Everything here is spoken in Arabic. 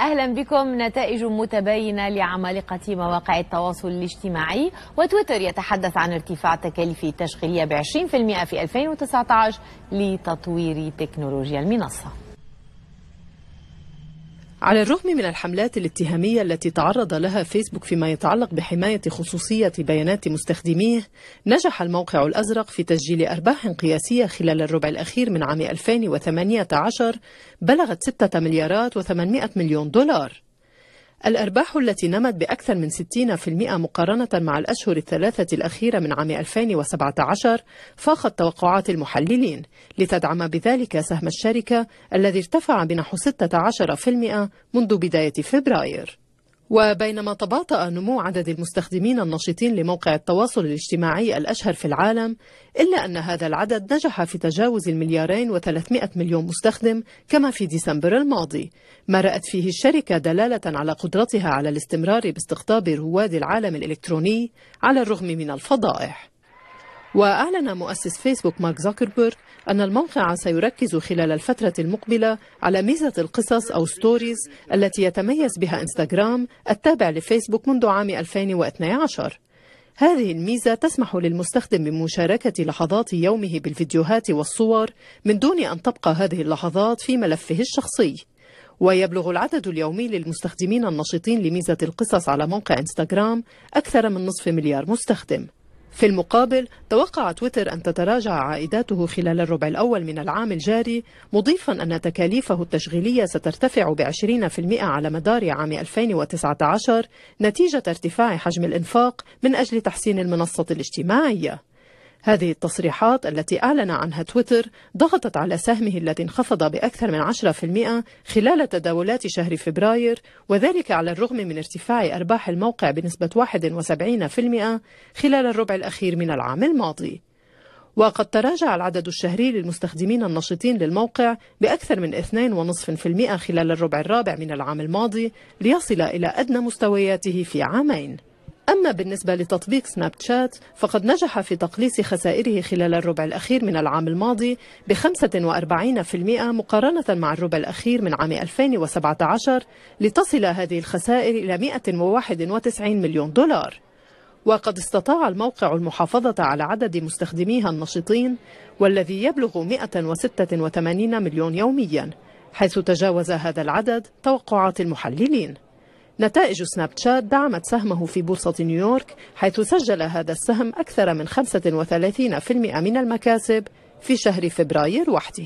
أهلا بكم نتائج متباينة لعمالقة مواقع التواصل الاجتماعي وتويتر يتحدث عن ارتفاع تكاليف التشغيلية ب 20% في 2019 لتطوير تكنولوجيا المنصة على الرغم من الحملات الاتهامية التي تعرض لها فيسبوك فيما يتعلق بحماية خصوصية بيانات مستخدميه، نجح الموقع الأزرق في تسجيل أرباح قياسية خلال الربع الأخير من عام 2018 بلغت 6 مليارات و800 مليون دولار. الأرباح التي نمت بأكثر من 60% مقارنة مع الأشهر الثلاثة الأخيرة من عام 2017 فاقت توقعات المحللين لتدعم بذلك سهم الشركة الذي ارتفع بنحو 16% منذ بداية فبراير وبينما تباطأ نمو عدد المستخدمين النشطين لموقع التواصل الاجتماعي الأشهر في العالم إلا أن هذا العدد نجح في تجاوز المليارين و300 مليون مستخدم كما في ديسمبر الماضي ما رأت فيه الشركة دلالة على قدرتها على الاستمرار باستقطاب رواد العالم الإلكتروني على الرغم من الفضائح وأعلن مؤسس فيسبوك مارك زوكربيرغ أن الموقع سيركز خلال الفترة المقبلة على ميزة القصص أو ستوريز التي يتميز بها إنستغرام التابع لفيسبوك منذ عام 2012 هذه الميزة تسمح للمستخدم بمشاركة لحظات يومه بالفيديوهات والصور من دون أن تبقى هذه اللحظات في ملفه الشخصي ويبلغ العدد اليومي للمستخدمين النشطين لميزة القصص على موقع إنستغرام أكثر من نصف مليار مستخدم في المقابل توقع تويتر أن تتراجع عائداته خلال الربع الأول من العام الجاري مضيفا أن تكاليفه التشغيلية سترتفع ب 20% على مدار عام 2019 نتيجة ارتفاع حجم الإنفاق من أجل تحسين المنصة الاجتماعية هذه التصريحات التي أعلن عنها تويتر ضغطت على سهمه الذي انخفض بأكثر من 10% خلال تداولات شهر فبراير وذلك على الرغم من ارتفاع أرباح الموقع بنسبة 71% خلال الربع الأخير من العام الماضي وقد تراجع العدد الشهري للمستخدمين النشطين للموقع بأكثر من 2.5% خلال الربع الرابع من العام الماضي ليصل إلى أدنى مستوياته في عامين أما بالنسبة لتطبيق سناب شات فقد نجح في تقليص خسائره خلال الربع الأخير من العام الماضي ب 45% مقارنة مع الربع الأخير من عام 2017 لتصل هذه الخسائر إلى 191 مليون دولار وقد استطاع الموقع المحافظة على عدد مستخدميها النشطين والذي يبلغ 186 مليون يوميا حيث تجاوز هذا العدد توقعات المحللين نتائج سناب شات دعمت سهمه في بورصة نيويورك حيث سجل هذا السهم أكثر من 35% من المكاسب في شهر فبراير وحده